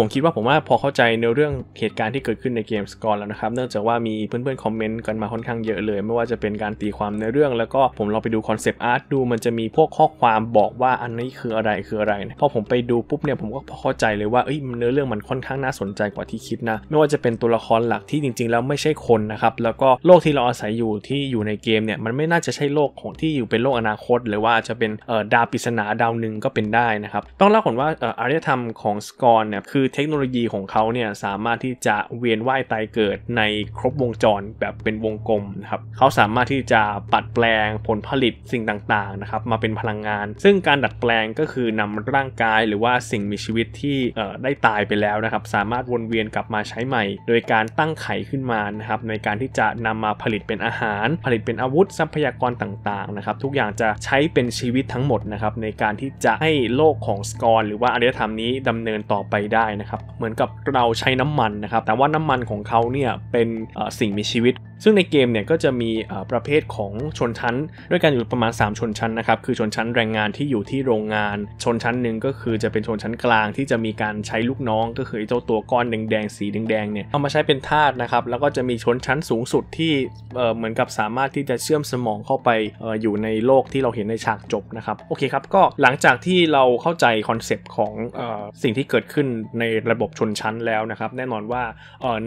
ผมคิดว่าผมว่าพอเข้าใจในเรื่องเหตุการณ์ที่เกิดขึ้นในเกมสกอร์แล้วนะครับเนื่องจากว่ามีเพื่อนๆ คอมเมนต์กันมาค่อนข้างเยอะเลย ไม่ว่าจะเป็นการตีความในเรื่องแล้วก็ผมลองไปดูคอนเซปต์อาร์ตดูมันจะมีพวกข้อความบอกว่าอันนี้คืออะไร คืออะไรนพอผมไปดูปุ๊บเนี่ยผมก็พอเข้าใจเลยว่าเอ้ยเนื้อเรื่องมันค่อนข้างน่าสนใจกว่าที่คิดนะไม่ว่าจะเป็นตัวละครหลักที่จริงๆแล้วไม่ใช่คนนะครับแล้วก็โลกที่เราอาศัยอยู่ที่อยู่ในเกมเนี่ยมันไม่น่าจะใช่โลกของที่อยู่เป็นโลกอนาคต หรือว่าจะเป็นดาวปริศนาดาวหนึ่งก็เป็นได้นะครับต้องเล่าก่อนว่าอารยธรรมของสกอร์เนี่ยคืเทคโนโลยีของเขาเนี่ยสามารถที่จะเวียนว่ายตายเกิดในครบวงจรแบบเป็นวงกลมนะครับเขาสามารถที่จะปัดแปลงผลผลิตสิ่งต่างๆนะครับมาเป็นพลังงาน ซึ่งการดัดแปลงก็คือนำร่างกายหรือว่าสิ่งมีชีวิตที่ได้ตายไปแล้วนะครับ สามารถวนเวียนกลับมาใช้ใหม่โดยการตั้งไข่ขึ้นมานะครับ ในการที่จะนำมาผลิตเป็นอาหาร ผลิตเป็นอาวุธทรัพยากรต่าง ๆนะครับ ทุกอย่างจะใช้เป็นชีวิตทั้งหมดนะครับในการที่จะให้โลกของสกอร์หรือว่าอารยธรรมนี้ดำเนินต่อไปได้นะครับเหมือนกับเราใช้น้ำมันนะครับ แต่ว่าน้ำมันของเขาเนี่ยเป็นสิ่งมีชีวิต ซึ่งในเกมเนี่ยก็จะมีประเภทของชนชั้น ด้วยกันอยู่ประมาณ 3 ชนชั้นนะครับ คือชนชั้นแรงงานที่อยู่ที่โรงงาน ชนชั้นหนึ่งก็คือจะเป็นชนชั้นกลางที่จะมีการใช้ลูกน้องก็คือเจ้าตัวก้อนแดงๆสีแดงๆเนี่ย เอามาใช้เป็นทาสนะครับ แล้วก็จะมีชนชั้นสูงสุดที่เหมือนกับสามารถที่จะเชื่อมสมองเข้าไปอยู่ในโลกที่เราเห็นในฉากจบนะครับ โอเคครับ ก็หลังจากที่เราเข้าใจคอนเซปต์ของสิ่งที่เกิดขึ้นในระบบชนชั้นแล้วนะครับแน่นอนว่า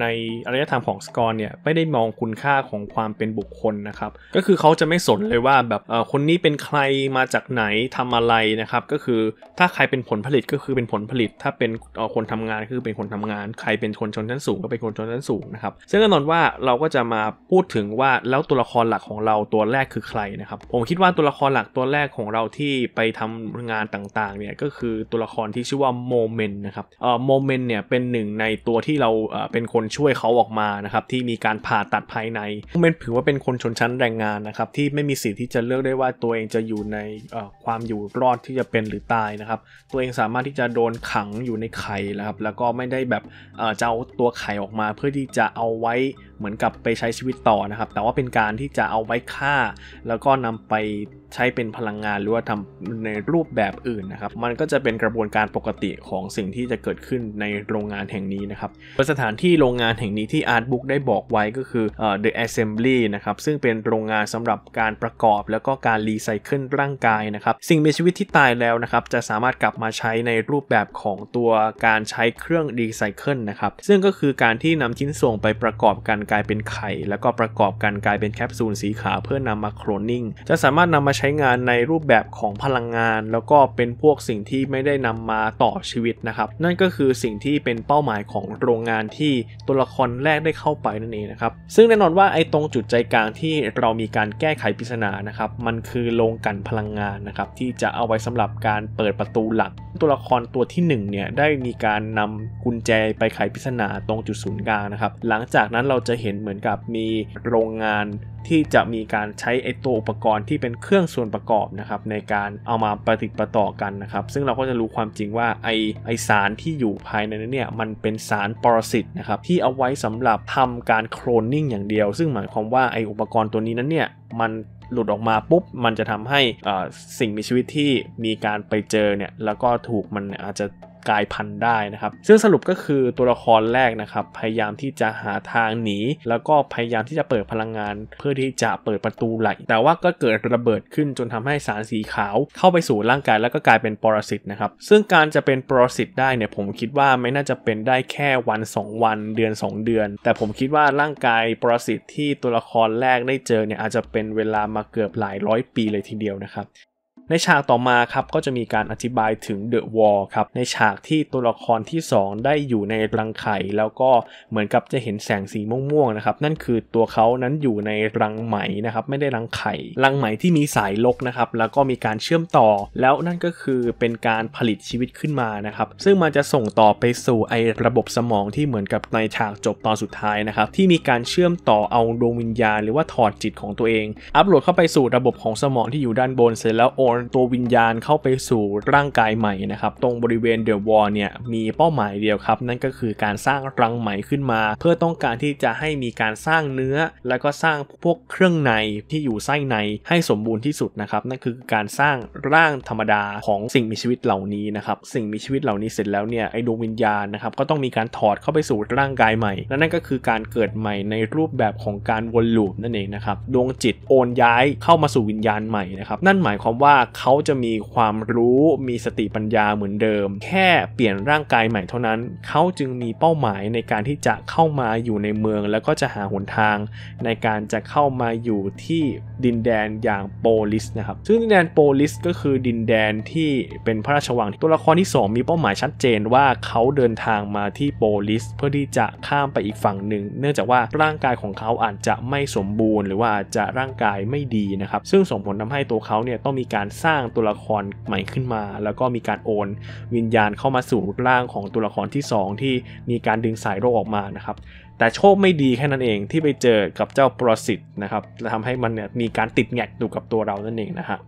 ในอารยธรรมของสกอร์เนี่ยไม่ได้มองคุณค่าของความเป็นบุคคลนะครับก็คือเขาจะไม่สนเลยว่าแบบคนนี้เป็นใครมาจากไหนทำอะไรนะครับก็คือถ้าใครเป็นผลผลิตก็คือเป็นผลผลิต ถ้าเป็นคนทำงานคือเป็นคนทำงาน ใครเป็นคนชนชั้นสูงก็เป็นคนชนชั้นสูงนะครับซึ่งแน่นอนว่าเราก็จะมาพูดถึงว่าแล้วตัวละครหลักของเราตัวแรกคือใครนะครับ ผมคิดว่าตัวละครหลักตัวแรกของเราที่ไปทำงานต่างๆเนี่ยก็คือตัวละครที่ชื่อว่าโมเมนต์นะครับเอ่อโมเมนต์เนี่ยเป็นหนึ่งในตัวที่เราเป็นคนช่วยเขาออกมานะครับ ที่มีการผ่าตัดภายในโมเมนต์ถือว่าเป็นคนชนชั้นแรงงานนะครับที่ไม่มีสิทธิ์ที่จะเลือกได้ว่าตัวเองจะอยู่ในความอยู่รอดที่จะเป็นหรือตายนะครับ ตัวเองสามารถที่จะโดนขังอยู่ในไข่นะครับแล้วก็ไม่ได้แบบจะเอาตัวไข่ออกมา เพื่อที่จะเอาไว้เหมือนกับไปใช้ชีวิตต่อนะครับ แต่ว่าเป็นการที่จะเอาไว้ฆ่า แล้วก็นำไปใช้เป็นพลังงานหรือว่าทำในรูปแบบอื่นนะครับ มันก็จะเป็นกระบวนการปกติของสิ่งที่จะเกิดขึ้นในโรงงานแห่งนี้นะครับสถานที่โรงงานแห่งนี้ที่อาร์ตบุ๊กได้บอกไว้ก็คือ The Assembly นะครับ ซึ่งเป็นโรงงานสำหรับการประกอบแล้วก็การรีไซเคิลร่างกายนะครับ สิ่งมีชีวิตที่ตายแล้วนะครับจะสามารถกลับมาใช้ในรูปแบบของตัวการใช้เครื่องรีไซเคิลนะครับ ซึ่งก็คือการที่นำชิ้นส่วนไปประกอบกันกลายเป็นไข่แล้วก็ประกอบกันกลายเป็นแคปซูลสีขาวเพื่อนำมาโคลนนิ่งจะสามารถนำมาใช้งานในรูปแบบของพลังงาน แล้วก็เป็นพวกสิ่งที่ไม่ได้นำมาต่อชีวิตนะครับ นั่นก็คือสิ่งที่เป็นเป้าหมายของโรงงานที่ตัวละครแรกได้เข้าไปนั่นเองนะครับซึ่งแน่นอนว่าไอ้ตรงจุดใจกลางที่เรามีการแก้ไขปริศนานะครับมันคือโรงกันพลังงานนะครับที่จะเอาไว้สำหรับการเปิดประตูหลักตัวละครตัวที่1เนี่ยได้มีการนำกุญแจไปไขปริศนาตรงจุดศูนย์กลางนะครับหลังจากนั้นเราจะเห็นเหมือนกับมีโรงงานที่จะมีการใช้ไอตัวอุปกรณ์ที่เป็นเครื่องส่วนประกอบนะครับในการเอามาประติดประต่อกันนะครับซึ่งเราก็จะรู้ความจริงว่าไอไอสารที่อยู่ภายในนั้นเนี่ยมันเป็นสารปรสิตนะครับที่เอาไว้สำหรับทำการโคลนนิ่งอย่างเดียว ซึ่งหมายความว่าไออุปกรณ์ตัวนี้นั้นเนี่ยมันหลุดออกมาปุ๊บ มันจะทำให้สิ่งมีชีวิตที่มีการไปเจอเนี่ยแล้วก็ถูกมันอาจจะกลายพันธุ์ได้นะครับ ซึ่งสรุปก็คือตัวละครแรกนะครับพยายามที่จะหาทางหนีแล้วก็พยายามที่จะเปิดพลังงาน เพื่อที่จะเปิดประตูไหลแต่ว่าก็เกิดระเบิดขึ้นจนทำให้สารสีขาว เข้าไปสู่ร่างกายแล้วก็กลายเป็นปรสิตนะครับซึ่งการจะเป็นปรสิตได้เนี่ยผมคิดว่าไม่น่าจะเป็นได้แค่วัน 2 วันเดือน 2 เดือน แต่ผมคิดว่าร่างกายปรสิตที่ตัวละครแรกได้เจอเนี่ยอาจจะเป็นเวลามาเกือบหลายร้อยปี เลยทีเดียวนะครับในฉากต่อมาครับก็จะมีการอธิบายถึงเดอะวอลครับในฉากที่ตัวละครที่ 2 ได้อยู่ในรังไข่แล้วก็เหมือนกับจะเห็นแสงสีม่วงๆนะครับนั่นคือตัวเขานั้นอยู่ในรังไหมนะครับไม่ได้รังไข่รังไหมที่มีสายลกนะครับแล้วก็มีการเชื่อมต่อ แล้วนั่นก็คือเป็นการผลิตชีวิตขึ้นมานะครับซึ่งมันจะส่งต่อไปสู่ไอระบบสมองที่เหมือนกับในฉากจบตอนสุดท้ายนะครับที่มีการเชื่อมต่อเอาดวงวิญญาณหรือว่าถอดจิตของตัวเอง อัปโหลดเข้าไปสู่ระบบของสมองที่อยู่ด้านบนเสร็จแล้วโอนตัววิญญาณเข้าไปสู่ร่างกายใหม่นะครับตรงบริเวณเดอะวอลเนี่ยมีเป้าหมายเดียวครับนั่นก็คือการสร้างรังใหม่ขึ้นมา เพื่อต้องการที่จะให้มีการสร้างเนื้อ แล้วก็สร้างพวกเครื่องในที่อยู่ไส้ใน ให้สมบูรณ์ที่สุดนะครับนั่นคือการสร้างร่างธรรมดาของสิ่งมีชีวิตเหล่านี้นะครับสิ่งมีชีวิตเหล่านี้เสร็จแล้วเนี่ยไอดวงวิญญาณนะครับก็ต้องมีการถอดเข้าไปสู่ร่างกายใหม่และนั่นก็คือการเกิดใหม่ในรูปแบบของการวนลูปนั่นเองนะครับดวงจิตโอนย้ายเข้ามาสู่วิญญาณใหม่นะครับนั่นหมายความว่าเขาจะมีความรู้มีสติปัญญาเหมือนเดิม แค่เปลี่ยนร่างกายใหม่เท่านั้น เขาจึงมีเป้าหมายในการที่จะเข้ามาอยู่ในเมือง แล้วก็จะหาหนทาง ในการจะเข้ามาอยู่ที่ดินแดนอย่างโปลิสนะครับซึ่งดินแดนโปลิสก็คือดินแดนที่เป็นพระราชวังตัวละครที่ 2 มีเป้าหมายชัดเจนว่าเขาเดินทางมาที่โปลิสเพื่อที่จะข้ามไปอีกฝั่งหนึ่งเนื่องจากว่าร่างกายของเขาอาจจะไม่สมบูรณ์ หรือว่าจจะร่างกายไม่ดีนะครับ ซึ่งส่งผลทำให้ตัวเขาเนี่ยต้องมีการสร้างตัวละครใหม่ขึ้นมา แล้วก็มีการโอน วิญญาณเข้ามาสู่รูปร่างของตัวละครที่ 2 ที่มีการดึงสายโรคออกมานะครับแต่โชคไม่ดีแค่นั้นเองที่ไปเจอกับเจ้าปรสิตนะครับและทำให้มันเนี่ยมีการติดแงกอยู่กับตัวเรานั่นเองนะฮะ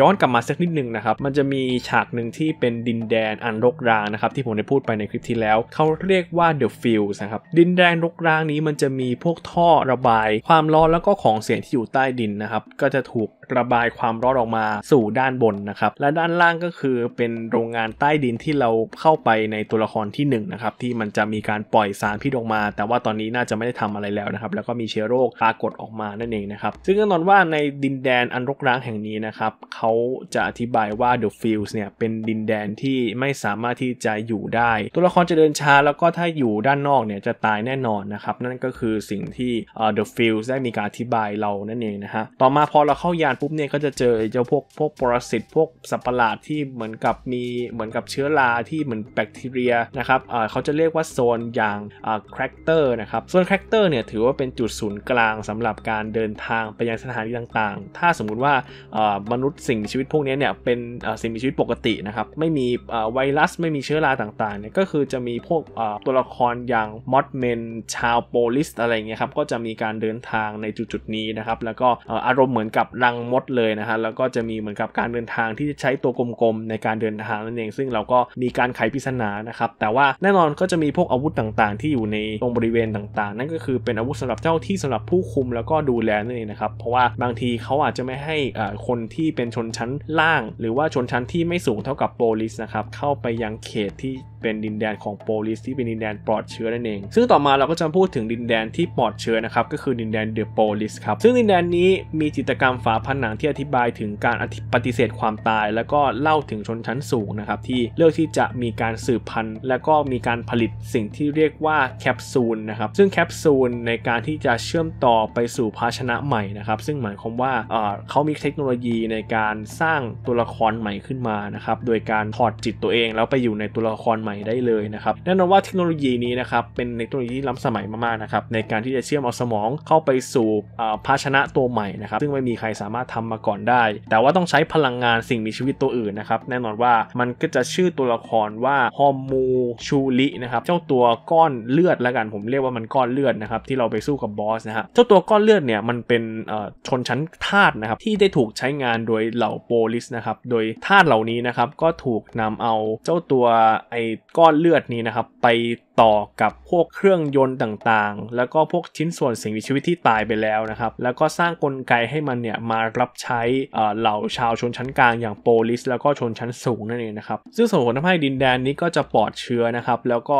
ย้อนกลับมาสักนิดนึงนะครับ มันจะมีฉากหนึ่งที่เป็นดินแดนอันรกร้างนะครับที่ผมได้พูดไปในคลิปที่แล้ว เขาเรียกว่า The Fields นะครับดินแดนรกร้างนี้มันจะมีพวกท่อระบายความร้อนแล้วก็ของเสียที่อยู่ใต้ดินนะครับ ก็จะถูกระบายความร้อนออกมาสู่ด้านบนนะครับและด้านล่างก็คือเป็นโรงงานใต้ดินที่เราเข้าไปในตัวละครที่1นนะครับที่มันจะมีการปล่อยสารพิษออกมา แต่ว่าตอนนี้น่าจะไม่ได้ทำอะไรแล้วนะครับแล้วก็มีเชื้อโรคปรากฏออกมานั่นเองนะครับซึ่งแน่นอนว่าในดินแดนอันรกร้างแห่งนี้นะครับเขาจะอธิบายว่า The Fields เนี่ยเป็นดินแดนที่ไม่สามารถที่จะอยู่ได้ ตัวละครจะเดินช้าแล้วก็ถ้าอยู่ด้านนอกเนี่ยจะตายแน่นอนนะครับ นั่นก็คือสิ่งที่ The Fields ได้มีการอธิบายเรานั่นเองนะฮะต่อมาพอเราเข้ายานปุ๊บเนี่ยก็จะเจอเจ้าพวกพวกปรสิตพวกสัตว์ประหลาดที่เหมือนกับมีเหมือนกับเชื้อราที่เหมือนแบคทีเรียนะครับเขาจะเรียกว่าโซนอย่างแครากเตอร์นะครับโซนแครากเตอร์เนี่ยถือว่าเป็นจุดศูนย์กลางสำหรับการเดินทางไปยังสถานที่ต่างๆ ถ้าสมมุติว่ามนุษย์สิ่งมีชีวิตพวกนี้เนี่ยเป็นสิ่งมีชีวิตปกตินะครับไม่มีไวรัสไม่มีเชื้อราต่างๆเนี่ยก็คือจะมีพวกตัวละครอย่างมอดเมนชาวโปลิสอะไรเงี้ยครับก็จะมีการเดินทางในจุดๆนี้นะครับแล้วก็อารมณ์เหมือนกับรังมดเลยนะฮะแล้วก็จะมีเหมือนกับการเดินทางที่ใช้ตัวกลมๆในการเดินทางนั่นเอง ซึ่งเราก็มีการไขปริศนานะครับแต่ว่าแน่นอนก็จะมีพวกอาวุธต่าง ๆ ที่อยู่ในตรงบริเวณต่างๆ นั่นก็คือเป็นอาวุธสำหรับเจ้าที่สำหรับผู้คุมแล้วก็ดูแลนั่นเองนะครับเพราะว่าบางทีเขาอาจจะไม่ให้คนที่เป็นชนชั้นล่าง หรือว่าชนชั้นที่ไม่สูงเท่ากับโปลิสนะครับเข้าไปยังเขตที่เป็นดินแดนของโปลิสที่เป็นดินแดนปลอดเชื้อนั่นเอง ซึ่งต่อมาเราก็จะพูดถึงดินแดนที่ปลอดเชื้อนะครับก็คือดินแดนเดอะโปลิสครับซึ่งดินแดนนี้มีจิตกรรมฝาผหนังที่อธิบายถึงการปฏิเสธความตาย แล้วก็เล่าถึงชนชั้นสูงนะครับ ที่เลือกที่จะมีการสืบพันธุ์ และก็มีการผลิตสิ่งที่เรียกว่าแคปซูลนะครับซึ่งแคปซูลในการที่จะเชื่อมต่อไปสู่ภาชนะใหม่นะครับซึ่งหมายความว่าเขามีเทคโนโลยีในการสร้างตัวละครใหม่ขึ้นมานะครับโดยการถอดจิตตัวเอง แล้วไปอยู่ในตัวละครใหม่ได้เลยนะครับแน่นอนว่าเทคโนโลยีนี้นะครับเป็นเทคโนโลยีล้ำสมัยมากๆนะครับในการที่จะเชื่อมเอาสมองเข้าไปสู่ภาชนะตัวใหม่นะครับซึ่งไม่มีใครสามารถทำมาก่อนได้ แต่ว่าต้องใช้พลังงานสิ่งมีชีวิตตัวอื่นนะครับ แน่นอนว่ามันก็จะชื่อตัวละครว่าฮอมูชูลินะครับ เจ้าตัวก้อนเลือดละกัน ผมเรียกว่ามันก้อนเลือดนะครับที่เราไปสู้กับบอสนะฮะเจ้าตัวก้อนเลือดเนี่ยมันเป็นชนชั้นทาสนะครับที่ได้ถูกใช้งานโดยเหล่าโปลิสนะครับ โดยทาสเหล่านี้นะครับก็ถูกนำเอาเจ้าตัวไอ้ก้อนเลือดนี้นะครับไปต่อกับพวกเครื่องยนต์ต่างๆ แล้วก็พวกชิ้นส่วนสิ่งมีชีวิตที่ตายไปแล้วนะครับแล้วก็สร้างกลไกให้มันเนี่ยมารับใช้เหล่าชาวชนชั้นกลางอย่างโปลิสแล้วก็ชนชั้นสูงนั่นเองนะครับซึ่งส่งผลทำให้ดินแดนนี้ก็จะปลอดเชื้อนะครับ แล้วก็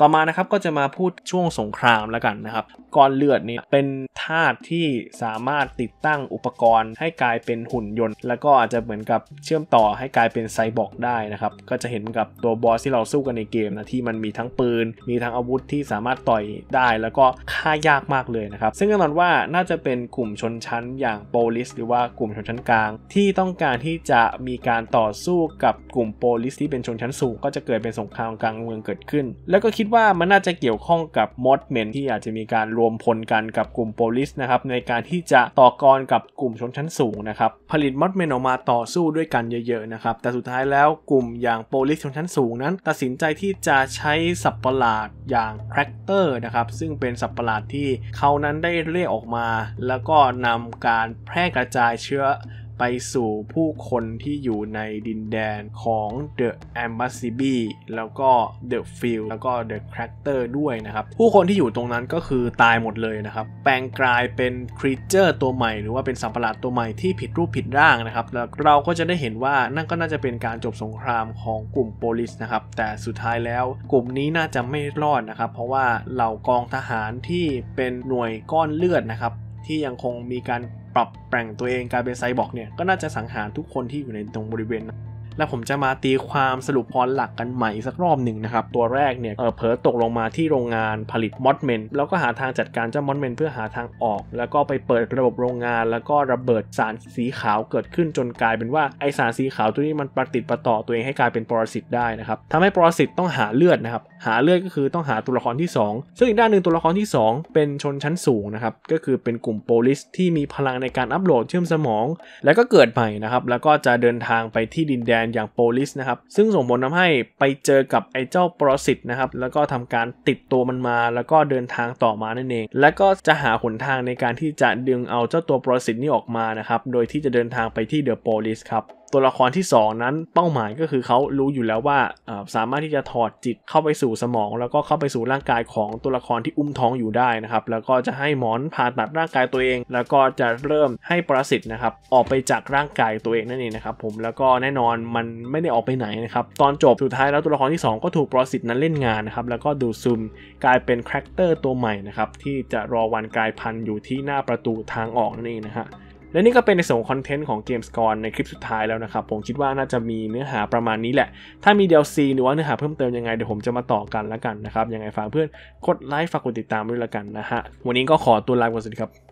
ต่อมานะครับก็จะมาพูดช่วงสงครามแล้วกันนะครับก้อนเลือดนี่เป็นธาตุที่สามารถติดตั้งอุปกรณ์ ให้กลายเป็นหุ่นยนต์แล้วก็อาจจะเหมือนกับเชื่อมต่อให้กลายเป็นไซบอร์กได้นะครับก็จะเห็นกับตัวบอสที่เราสู้กันในเกมนะที่มันมีทั้งปืนมีทั้งอาวุธที่สามารถต่อยได้ แล้วก็ฆ่ายากมากเลยนะครับซึ่งแน่นอนว่าน่าจะเป็นกลุ่มชนชั้นอย่างโปลิสหรือว่ากลุ่มชนชั้นกลางที่ต้องการที่จะมีการต่อสู้กับกลุ่มโปลิสที่เป็นชนชั้นสูงก็จะเกิดเป็นสงครามกลางเมืองเกิดขึ้น แล้วก็คิดดว่ามันน่าจะเกี่ยวข้องกับมอดเมนที่อาจจะมีการรวมพลกันกับกลุ่มโปลิสนะครับในการที่จะต่อกรกับกลุ่มชนชั้นสูงนะครับผลิตมอดเมนออกมาต่อสู้ด้วยกันเยอะๆนะครับแต่สุดท้ายแล้วกลุ่มอย่างโปลิสชนชั้นสูงนั้น ตัดสินใจที่จะใช้สับประหลาดอย่างแครกเตอร์นะครับซึ่งเป็นสับประหลาดที่เขานั้นได้เรียกออกมา แล้วก็นำการแพร่กระจายเชื้อไปสู่ผู้คนที่อยู่ในดินแดนของ The a m b a s s a b o แล้วก็ The Field แล้วก็ The Cracker ด้วยนะครับ ผู้คนที่อยู่ตรงนั้นก็คือตายหมดเลยนะครับ แปลงกลายเป็นครีเจอร์ตัวใหม่ หรือว่าเป็นสัมปราดตัวใหม่ที่ผิดรูปผิดร่างนะครับ แล้วเราก็จะได้เห็นว่านั่นก็น่าจะเป็นการจบสงครามของกลุ่มโปลิสนะครับ แต่สุดท้ายแล้วกลุ่มนี้น่าจะไม่รอดนะครับ เพราะว่าเหล่ากองทหารที่เป็นหน่วยก้อนเลือดนะครับที่ยังคงมีการปรับแปลงตัวเองกลายเป็นไซบอร์กเนี่ยก็น่าจะสังหารทุกคนที่อยู่ในตรงบริเวณแล้วผมจะมาตีความสรุปพรหลักกันใหม่สักรอบหนึ่งนะครับตัวแรกเนี่ยเออเผลอตกลงมาที่โรงงานผลิตมอสเมนแล้วก็หาทางจัดการเจ้ามอสเมนเพื่อหาทางออก แล้วก็ไปเปิดระบบโรงงาน แล้วก็ระเบิดสารสีขาวเกิดขึ้นจนกลายเป็นว่าไอสารสีขาวตัวนี้มันประติดประต่อตัวเองให้กลายเป็นปรสิตได้นะครับทำให้ปรสิตต้องหาเลือดนะครับหาเลือดก็คือต้องหาตัวละครที่2ซึ่งอีกด้านหนึ่งตัวละครที่ 2 เป็นชนชั้นสูงนะครับก็คือเป็นกลุ่มโปลิสที่มีพลังในการอัปโหลดเชื่อมสมอง แล้วก็เกิดใหม่นะครับแล้วก็จะเดินทางไปที่ดินแดนนด์อย่างโปลิสนะครับ ซึ่งส่งผลทำให้ไปเจอกับไอ้เจ้าปรสิตนะครับ แล้วก็ทำการติดตัวมันมา แล้วก็เดินทางต่อมานั่นเอง และก็จะหาหนทางในการที่จะดึงเอาเจ้าตัวปรสิตนี้ออกมานะครับ โดยที่จะเดินทางไปที่เดอะโปลิสครับตัวละครที่ 2 นั้นเป้าหมายก็คือเขารู้อยู่แล้วว่าสามารถที่จะถอดจิตเข้าไปสู่สมอง แล้วก็เข้าไปสู่ร่างกายของตัวละครที่อุ้มท้องอยู่ได้นะครับ แล้วก็จะให้หมอนผ่าตัดร่างกายตัวเอง แล้วก็จะเริ่มให้ปรสิตนะครับ ออกไปจากร่างกายตัวเองนั่นเองนะครับ ผมแล้วก็แน่นอนมันไม่ได้ออกไปไหนนะครับตอนจบสุดท้ายแล้วตัวละครที่2ก็ถูกปรสิตนั้นเล่นงานนะครับแล้วก็ดูซึมกลายเป็นคาแรคเตอร์ตัวใหม่นะครับที่จะรอวันกลายพันธุ์อยู่ที่หน้าประตูทางออกนั่นเองนะฮะและนี่ก็เป็นในส่วนคอนเทนต์ของเกมสกอร์ในคลิปสุดท้ายแล้วนะครับ ผมคิดว่าน่าจะมีเนื้อหาประมาณนี้แหละ ถ้ามี DLC หรือว่าเนื้อหาเพิ่มเติมยังไงเดี๋ยวผมจะมาต่อกันแล้วกันนะครับยังไงฝากเพื่อนกดไลค์ฝากกดติดตามด้วยละกันนะฮะวันนี้ก็ขอตัวลาไปก่อนสวัสดีครับ